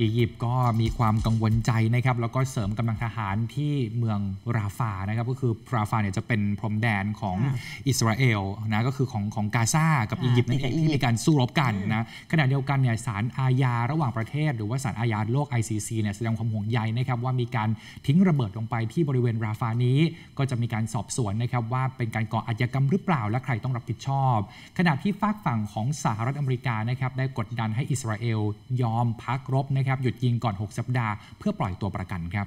อียิปต์ก็มีความกังวลใจนะครับ แล้วก็เสริมกำลังทหารที่เมืองราฟานะครับก็คือราฟาเนี่ยจะเป็นพรมแดนของอิสราเอลนะก็คือของของกาซากับอียิปต์นั่นเองที่มีการสู้รบกันนะขณะเดียวกันเนี่ยศาลอาญาระหว่างประเทศหรือว่าศาลอาญาโลก ICC เนี่ยแสดงความห่วงใยนะครับ ว่ามีการทิ้งระเบิดลงไปที่บริเวณราฟานี้ก็จะมีการสอบสวนนะครับ ว่าเป็นการก่ออาชญากรรมหรือเปล่า และใครต้องรับผิดชอบ ขณะที่ฝากฝั่งของสหรัฐอเมริกานะครับได้กดดันให้อิสราเอลยอมพักรบนะครับครับหยุดยิงก่อน6สัปดาห์เพื่อปล่อยตัวประกันครับ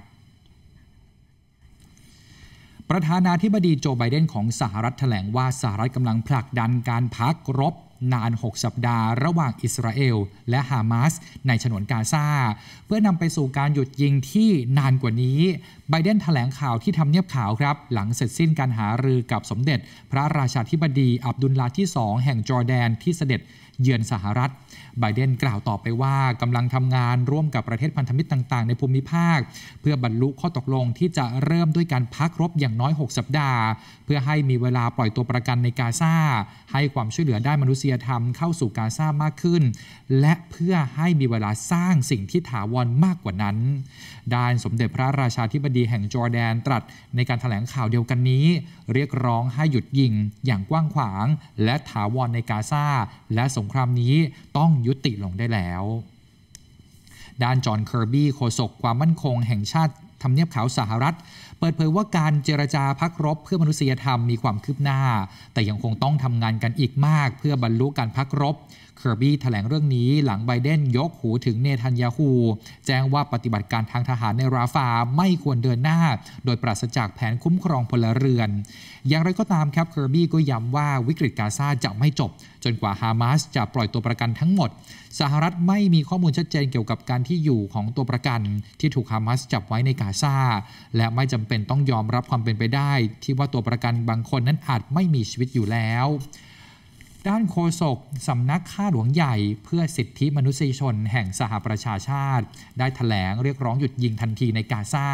ประธานาธิบดีโจไบเดนของสหรัฐแถลงว่าสหรัฐกำลังผลักดันการพักรบ นาน 6 สัปดาห์ ระหว่างอิสราเอลและฮามาสในฉนวนกาซาเพื่อนำไปสู่การหยุดยิงที่นานกว่านี้ไบเดนถแถลงข่าวที่ทำเนียบขาวครับหลังเสร็จสิ้นการหารือกับสมเด็จ พระราชาธิบดีอับดุลลาที่2แห่งจอร์แดนที่เสด็จเยือนสหรัฐไบเดนกล่าวต่อไปว่ากำลังทำงานร่วมกับประเทศพันธมิตรต่าง ๆในภูมิภาค เพื่อบรรลุข้อตกลงที่จะเริ่มด้วยการพักรบอย่างน้อย 6 สัปดาห์ เพื่อให้มีเวลาปล่อยตัวประกันในกาซาให้ความช่วยเหลือได้มนุษยธรรมเข้าสู่กาซามากขึ้น และเพื่อให้มีเวลาสร้างสิ่งที่ถาวรมากกว่านั้นด้านสมเด็จพระราชาธิบดีแห่งจอร์แดน ตรัสในการถแถลงข่าวเดียวกันนี้ เรียกร้องให้หยุดยิงอย่างกว้างขวางและถาวรในกาซาและสงครามนี้ต้องยุติลงได้แล้ว ด้านจอห์นเคอร์บี้โฆษกความมั่นคงแห่งชาติทำเนียบขาวสหรัฐ เปิดเผยว่าการเจรจาพักรบเพื่อมนุษยธรรมมีความคืบหน้า แต่ยังคงต้องทำงานกันอีกมากเพื่อบรรลุการพักรบเคอร์บี้แถลงเรื่องนี้หลังไบเดนยกหูถึงเนทันยาฮู แจ้งว่าปฏิบัติการทางทหารในราฟาไม่ควรเดินหน้า โดยปราศจากแผนคุ้มครองพลเรือน อย่างไรก็ตามครับเคอร์บี้ก็ย้ำว่าวิกฤตกาซาจะไม่จบจนกว่าฮามาสจะปล่อยตัวประกันทั้งหมดสหรัฐไม่มีข้อมูลชัดเจนเกี่ยวกับการที่อยู่ของตัวประกัน ที่ถูกฮามาสจับไว้ในกาซาและไม่จำเป็นต้องยอมรับความเป็นไปได้ ที่ว่าตัวประกันบางคนนั้นอาจไม่มีชีวิตอยู่แล้ว ด้านโฆษกสำนักข้าหลวงใหญ่ เพื่อสิทธิมนุษยชนแห่งสหประชาชาติ ได้ถแถลงเรียกร้องหยุดยิงทันทีในกาซา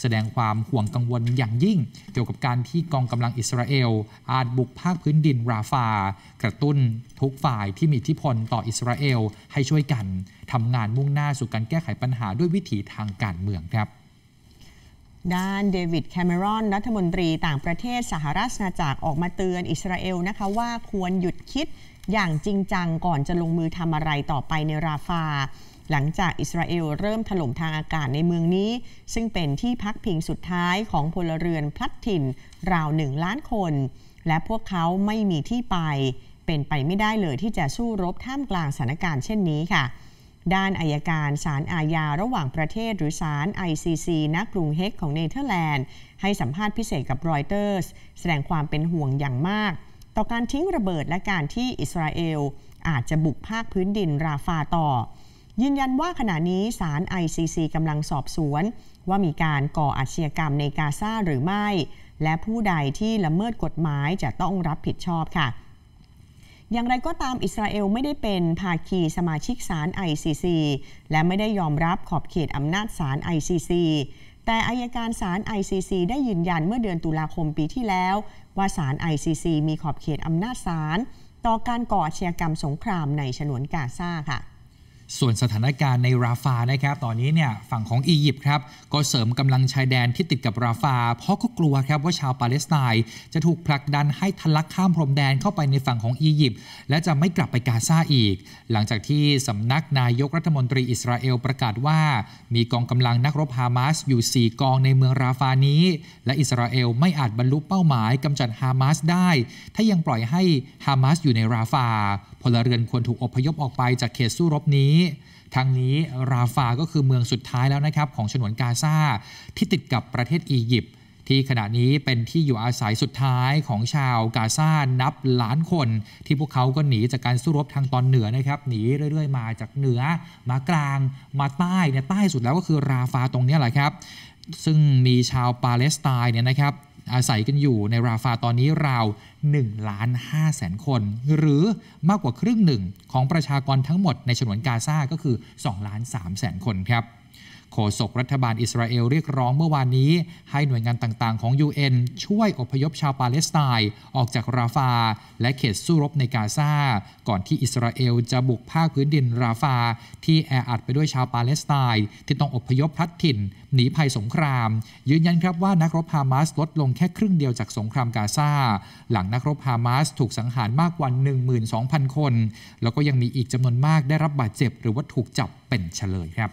แสดงความห่วงกังวลอย่างยิ่ง เกี่ยวกับการที่กองกำลังอิสราเอล อาจบุกภาคพื้นดินราฟา กระตุ้นทุกฝ่ายที่มีอิทธิพลต่ออิสราเอลให้ช่วยกันทำงานมุ่งหน้าสู่การแก้ไขปัญหาด้วยวิถีทางการเมืองครับด้านเดวิดแคมรอน รัฐมนตรีต่างประเทศสหราชอาาจักรออกมาเตือนอิสราเอลนะคะว่าควรหยุดคิดอย่างจริงจังก่อนจะลงมือทำอะไรต่อไปในราฟา หลังจากอิสราเอลเริ่มถล่มทางอากาศในเมืองนี้ ซึ่งเป็นที่พักพิงสุดท้ายของพลเรือนพลัดถิ่นราวหนึ่งล้านคน และพวกเขาไม่มีที่ไป เป็นไปไม่ได้เลยที่จะสู้รบท่ามกลางสถานการณ์เช่นนี้ค่ะด้านอายการ ศาลอาญาระหว่างประเทศหรือศาล ICC ักรุงเฮกของเนเธอร์แลนด์ ให้สัมภาษณ์พิเศษกับรอยเตอร์ส แสดงความเป็นห่วงอย่างมาก ต่อการทิ้งระเบิดและการที่อิสราเอล อาจจะบุกภาคพื้นดินราฟาต่อ ยืนยันว่าขณะนี้ศาล ICC กำลังสอบสวน ว่ามีการก่ออาชญากรรมในกาซาหรือไม่ และผู้ใดที่ละเมิดกฎหมายจะต้องรับผิดชอบค่ะอย่างไรก็ตามอิสราเอลไม่ได้เป็นภาคีสมาชิกศาล ICC และไม่ได้ยอมรับขอบเขตอำนาจศาล ICC แต่อายการศาล ICC ได้ยืนยันเมื่อเดือนตุลาคมปีที่แล้ว ว่าศาล ICC มีขอบเขตอำนาจศาลต่อการก่อเชียกรรมสงครามในฉนวนกาซาค่ะส่วนสถานการณ์ในราฟานะครับ ตอนนี้เนี่ยฝั่งของอียิปต์ครับก็เสริมกำลังชายแดนที่ติดกับราฟา เพราะก็กลัวครับว่าชาวปาเลสไตน์ จะถูกผลักดันให้ทะลักข้ามพรมแดนเข้าไปในฝั่งของอียิปต์และจะไม่กลับไปกาซาอีก หลังจากที่สำนักนายกรัฐมนตรีอิสราเอลประกาศว่ามีกองกำลังนักรบฮามาสอยู่ 4 กองในเมืองราฟานี้ และอิสราเอลไม่อาจบรรลุเป้าหมายกำจัดฮามาสได้ ถ้ายังปล่อยให้ฮามาสอยู่ในราฟา พลเรือนควรถูกอพยพออกไปจากเขตสู้รบนี้ี้ทางนี้ราฟาก็คือเมืองสุดท้ายแล้วนะครับ ของฉนวนกาซาที่ติดกับประเทศอียิปต์ที่ขณะนี้เป็นที่อยู่อาศัยสุดท้ายของชาวกาซา นับล้านคน ที่พวกเขาก็หนีจากการสู้รบทางตอนเหนือนะครับหนีเรื่อยๆ มาจากเหนือ มากลางมาใต้เนี่ยใต้สุดแล้วก็คือราฟาตรงนี้แหละครับ ซึ่งมีชาวปาเลสไตน์เนี่ยนะครับอาศัยกันอยู่ในราฟาตอนนี้ราว1ล้าน5แสนคน หรือมากกว่าครึ่งหนึ่งของประชากรทั้งหมดในฉนวนกาซาก็คือ2ล้าน3แสนคนครับโฆษกรัฐบาลอิสราเอลเรียกร้องเมื่อวานนี้ ให้หน่วยงานต่างๆของ UN ช่วยอพยพชาวปาเลสไตน์ออกจากราฟา และเขตสู้รบในกาซา ก่อนที่อิสราเอลจะบุกภาคพื้นดินราฟาที่แออัดไปด้วยชาวปาเลสไตน์ที่ต้องอพยพพลัดถิ่นหนีภัยสงคราม ยืนยันครับว่านักรบฮามาสลดลงแค่ครึ่งเดียวจากสงครามกาซา หลังนักรบฮามาสถูกสังหารมากกว่า12,000 คน แล้วก็ยังมีอีกจำนวนมากได้รับบาดเจ็บหรือว่าถูกจับเป็นเฉลยครับ